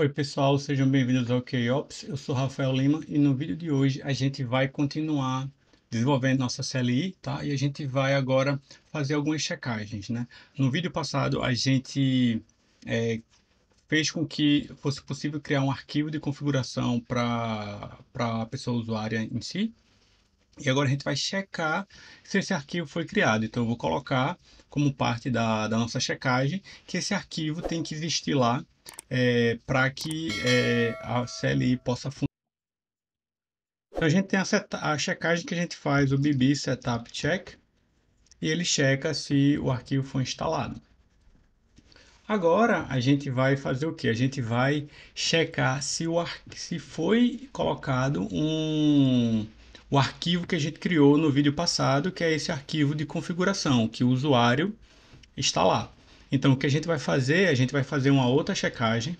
Oi pessoal, sejam bem-vindos ao KOps, eu sou Rafael Lima e no vídeo de hoje a gente vai continuar desenvolvendo nossa CLI, tá? E a gente vai agora fazer algumas checagens, né? No vídeo passado a gente é, fez com que fosse possível criar um arquivo de configuração para a pessoa usuária em si, e agora a gente vai checar se esse arquivo foi criado. Então eu vou colocar como parte da, da nossa checagem que esse arquivo tem que existir lá é, para que é, a CLI possa funcionar. Então a gente tem a, a checagem que a gente faz o bb setup check e ele checa se o arquivo foi instalado. Agora a gente vai fazer o que? A gente vai checar se, o, se foi colocado um, o arquivo que a gente criou no vídeo passado, que é esse arquivo de configuração, que o usuário está lá. Então, o que a gente vai fazer, a gente vai fazer uma outra checagem,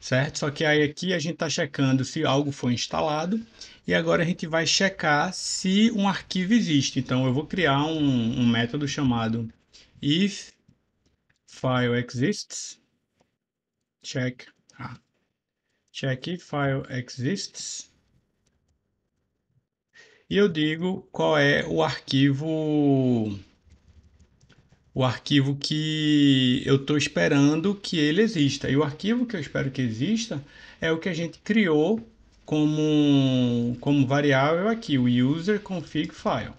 certo? Só que aí aqui a gente está checando se algo foi instalado e agora a gente vai checar se um arquivo existe. Então, eu vou criar um, um método chamado if file exists, check, ah, check if file exists, e eu digo qual é o arquivo o arquivo que eu estou esperando que ele exista. E o arquivo que eu espero que exista é o que a gente criou como, como variável aqui, o user config file.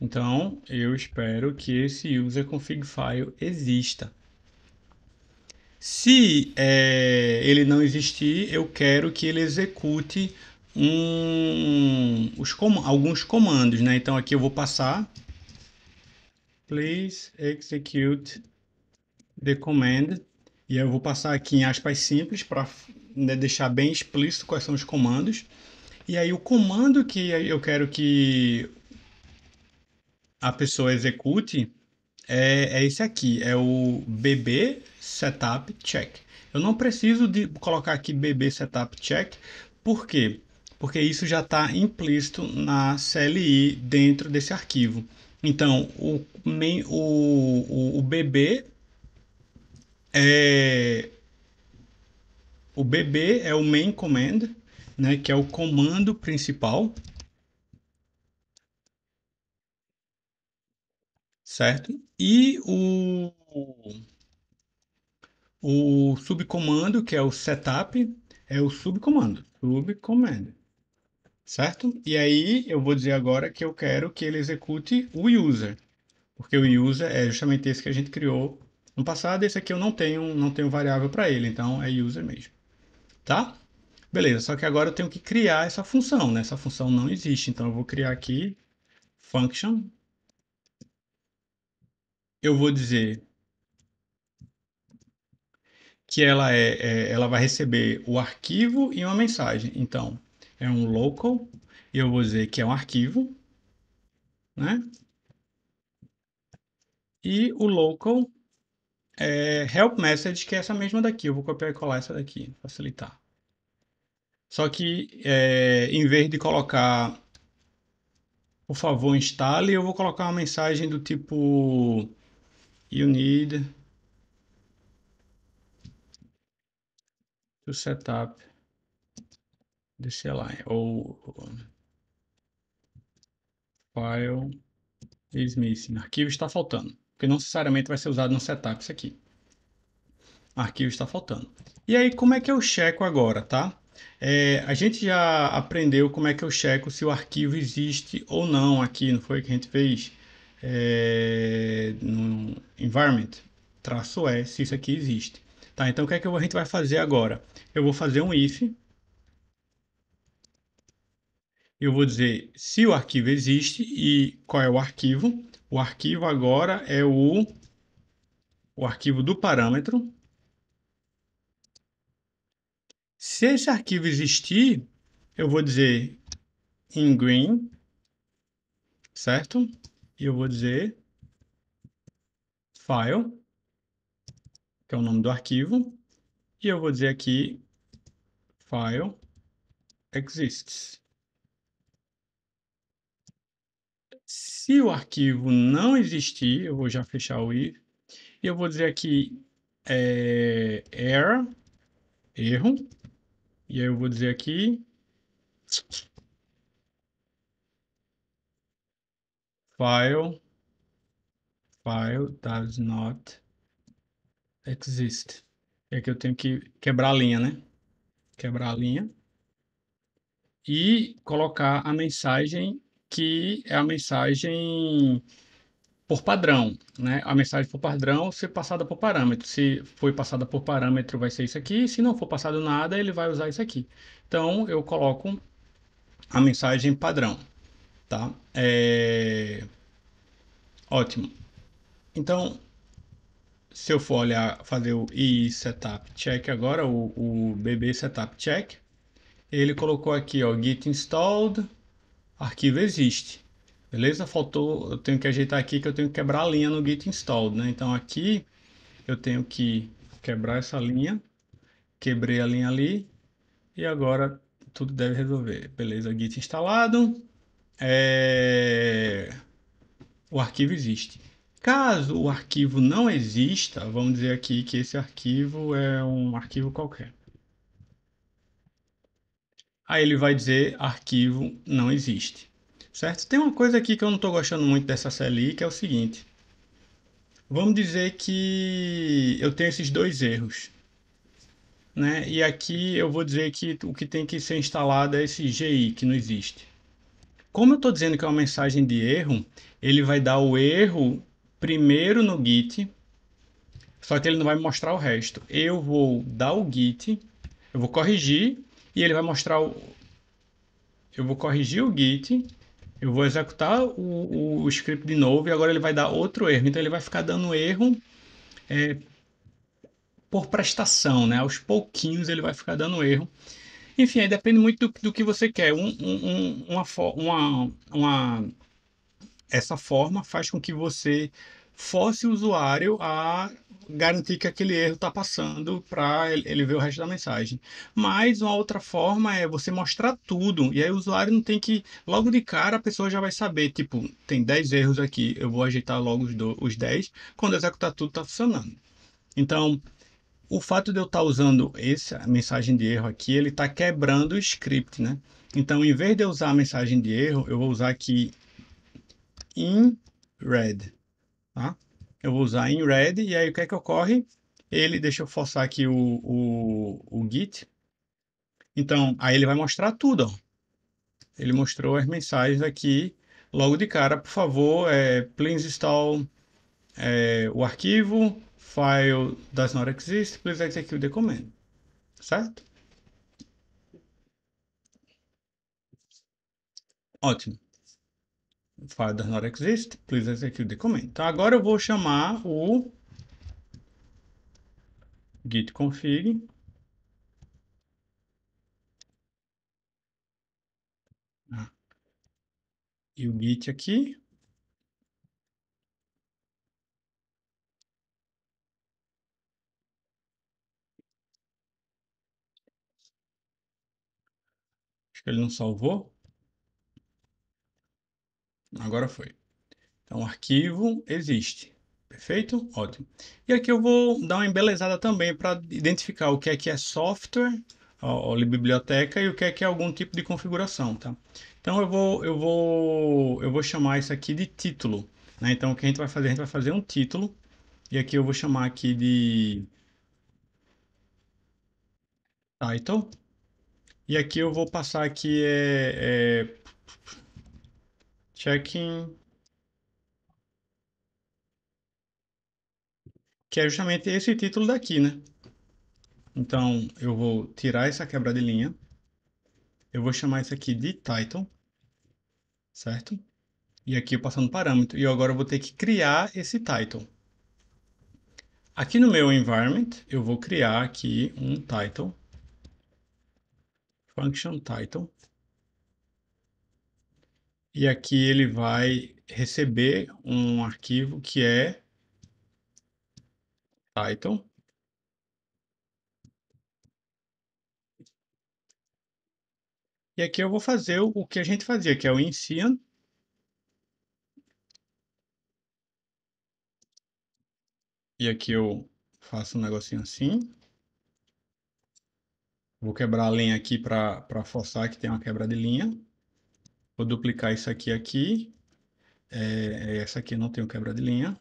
Então, eu espero que esse user config file exista. Se é, ele não existir, eu quero que ele execute um, os, alguns comandos, né? Então aqui eu vou passar please execute the command e eu vou passar aqui em aspas simples para né, deixar bem explícito quais são os comandos. E aí o comando que eu quero que a pessoa execute é, é esse aqui, é o bb setup check. Eu não preciso de colocar aqui bb setup check, por quê? porque isso já está implícito na CLI dentro desse arquivo. Então, o, o, o bb, é o BB é o main command, né, que é o comando principal. Certo? E o, o subcomando, que é o setup, é o subcomando, subcomando certo? E aí eu vou dizer agora que eu quero que ele execute o user, porque o user é justamente esse que a gente criou no passado, esse aqui eu não tenho, não tenho variável para ele, então é user mesmo, tá? Beleza, só que agora eu tenho que criar essa função, né? Essa função não existe, então eu vou criar aqui function. Eu vou dizer que ela, é, é ela vai receber o arquivo e uma mensagem. Então, é um local, e eu vou dizer que é um arquivo, né? E o local é help message, que é essa mesma daqui. Eu vou copiar e colar essa daqui, facilitar. Só que é, em vez de colocar por favor instale, eu vou colocar uma mensagem do tipo you need to set up desse align, ou file is missing, arquivo está faltando, porque não necessariamente vai ser usado no setup isso aqui. Arquivo está faltando. E aí, como é que eu checo agora, tá? É, a gente já aprendeu como é que eu checo se o arquivo existe ou não aqui, não foi que a gente fez? É, no environment, traço é, se isso aqui existe. Tá, então o que é que a gente vai fazer agora? Eu vou fazer um if eu vou dizer se o arquivo existe e qual é o arquivo. O arquivo agora é o, o arquivo do parâmetro. Se esse arquivo existir, eu vou dizer in green, certo? E eu vou dizer file, que é o nome do arquivo, e eu vou dizer aqui file exists. Se o arquivo não existir, eu vou já fechar o if, e eu vou dizer aqui é, error, erro, e aí eu vou dizer aqui file file does not exist. É que eu tenho que quebrar a linha, né? Quebrar a linha e colocar a mensagem que é a mensagem por padrão, né? A mensagem por padrão ser passada por parâmetro. Se foi passada por parâmetro, vai ser isso aqui. Se não for passado nada, ele vai usar isso aqui. Então, eu coloco a mensagem padrão, tá? É... Ótimo. Então, se eu for olhar, fazer o e setup check agora, o, o bb setup check, ele colocou aqui, ó, git installed, arquivo existe. Beleza? Faltou, eu tenho que ajeitar aqui que eu tenho que quebrar a linha no git installed, né? Então aqui eu tenho que quebrar essa linha, quebrei a linha ali e agora tudo deve resolver. Beleza, git instalado, é... o arquivo existe. Caso o arquivo não exista, vamos dizer aqui que esse arquivo é um arquivo qualquer. Aí ele vai dizer arquivo não existe. Certo? Tem uma coisa aqui que eu não estou gostando muito dessa CLI, que é o seguinte. Vamos dizer que eu tenho esses dois erros. Né? E aqui eu vou dizer que o que tem que ser instalado é esse GI, que não existe. Como eu estou dizendo que é uma mensagem de erro, ele vai dar o erro primeiro no git, só que ele não vai mostrar o resto. Eu vou dar o git, eu vou corrigir e ele vai mostrar o... Eu vou corrigir o git, eu vou executar o, o script de novo e agora ele vai dar outro erro. Então ele vai ficar dando erro é, por prestação, né? Aos pouquinhos ele vai ficar dando erro. Enfim, aí depende muito do, do que você quer. Um, um, uma, uma, uma, essa forma faz com que você force o usuário a garantir que aquele erro está passando para ele ver o resto da mensagem. Mas uma outra forma é você mostrar tudo, e aí o usuário não tem que, logo de cara, a pessoa já vai saber, tipo, tem 10 erros aqui, eu vou ajeitar logo os, do, os 10, quando executar tudo está funcionando. Então, o fato de eu estar tá usando essa mensagem de erro aqui, ele está quebrando o script, né? Então, em vez de eu usar a mensagem de erro, eu vou usar aqui in red. Tá? Eu vou usar em red e aí o que é que ocorre? Ele, deixa eu forçar aqui o, o, o git. Então, aí ele vai mostrar tudo. Ó. Ele mostrou as mensagens aqui logo de cara. Por favor, é, please install é, o arquivo. File does not exist. Please execute the command. Certo? Ótimo file does not exist, please execute the command. Tá, agora eu vou chamar o git config ah. e o git aqui Acho que ele não salvou Agora foi. Então, o arquivo existe. Perfeito? Ótimo. E aqui eu vou dar uma embelezada também para identificar o que é que é software a biblioteca e o que é que é algum tipo de configuração, tá? Então eu vou eu vou eu vou chamar isso aqui de título, né? Então o que a gente vai fazer, a gente vai fazer um título e aqui eu vou chamar aqui de title e aqui eu vou passar aqui é, é check-in, que é justamente esse título daqui, né? Então, eu vou tirar essa quebra de linha, eu vou chamar isso aqui de title, certo? E aqui eu passando parâmetro, e agora eu vou ter que criar esse title. Aqui no meu environment, eu vou criar aqui um title, function title, e aqui ele vai receber um arquivo que é Python. E aqui eu vou fazer o que a gente fazia, que é o ensino E aqui eu faço um negocinho assim. Vou quebrar a linha aqui para forçar que tem uma quebra de linha. Vou duplicar isso aqui aqui. É, é essa aqui não tem o quebra de linha.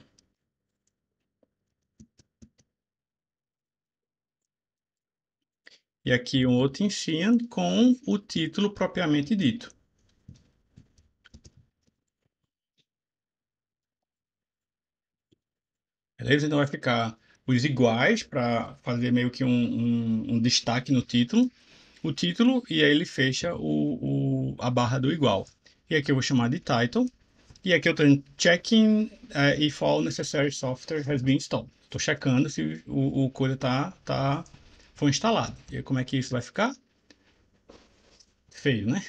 E aqui um outro ensino com o título propriamente dito. Beleza? Então vai ficar os iguais para fazer meio que um, um, um, destaque no título. O título e aí ele fecha o, o a barra do igual. E aqui eu vou chamar de title. E aqui eu tenho checking uh, if all necessary software has been installed. Estou checando se o, o coisa tá, tá, foi instalado. E como é que isso vai ficar? Feio, né?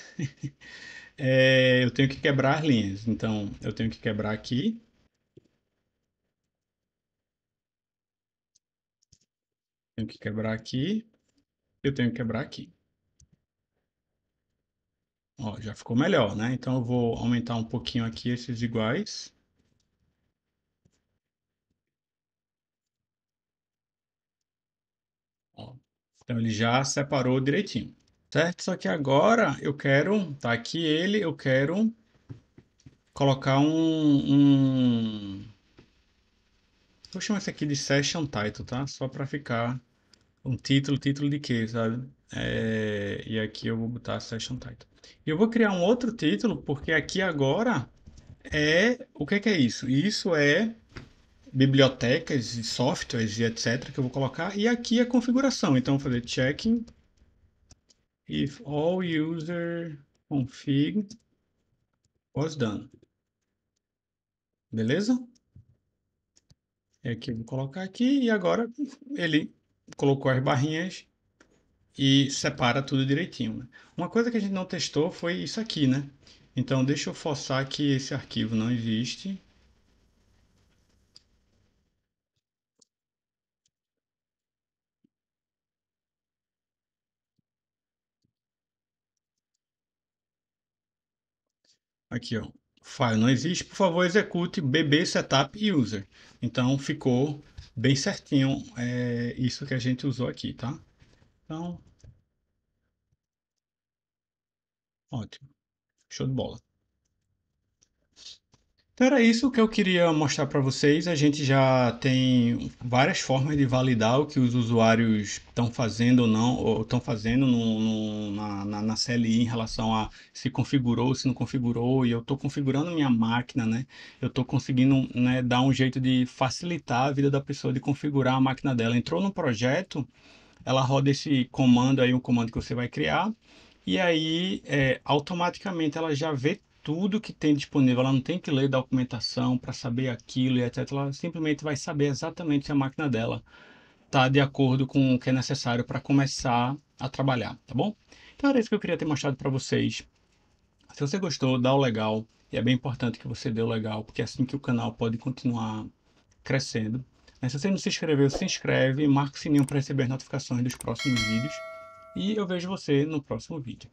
é, eu tenho que quebrar as linhas. Então, eu tenho que quebrar aqui. Tenho que quebrar aqui. Eu tenho que quebrar aqui. Ó, já ficou melhor, né? Então eu vou aumentar um pouquinho aqui esses iguais. Ó, então ele já separou direitinho, certo? Só que agora eu quero, tá aqui ele, eu quero colocar um... um... Vou chamar esse aqui de Session Title, tá? Só para ficar um título, título de quê, sabe? É, e aqui eu vou botar Session Title. E eu vou criar um outro título, porque aqui agora é... O que é, que é isso? Isso é bibliotecas e softwares e etc. que eu vou colocar. E aqui a é configuração. Então, vou fazer checking if all user config was done. Beleza? É que eu vou colocar aqui e agora ele colocou as barrinhas e separa tudo direitinho. Né? Uma coisa que a gente não testou foi isso aqui, né? Então deixa eu forçar que esse arquivo não existe. Aqui, ó. File não existe, por favor, execute bb setup user. Então ficou bem certinho é, isso que a gente usou aqui, tá? Então, ótimo. Show de bola. Então era isso que eu queria mostrar para vocês. A gente já tem várias formas de validar o que os usuários estão fazendo ou não, ou estão fazendo no, no, na, na, na, CLI em relação a se configurou, se não configurou, e eu estou configurando minha máquina, né? Eu estou conseguindo né, dar um jeito de facilitar a vida da pessoa de configurar a máquina dela. Entrou no projeto, ela roda esse comando aí, o comando que você vai criar, e aí é, automaticamente ela já vê tudo que tem disponível, ela não tem que ler documentação para saber aquilo e etc. Ela simplesmente vai saber exatamente se a máquina dela está de acordo com o que é necessário para começar a trabalhar, tá bom? Então era isso que eu queria ter mostrado para vocês. Se você gostou, dá o legal. E é bem importante que você dê o legal, porque é assim que o canal pode continuar crescendo. Né, se você não se inscreveu, se inscreve, marca o sininho para receber notificações dos próximos vídeos. E eu vejo você no próximo vídeo.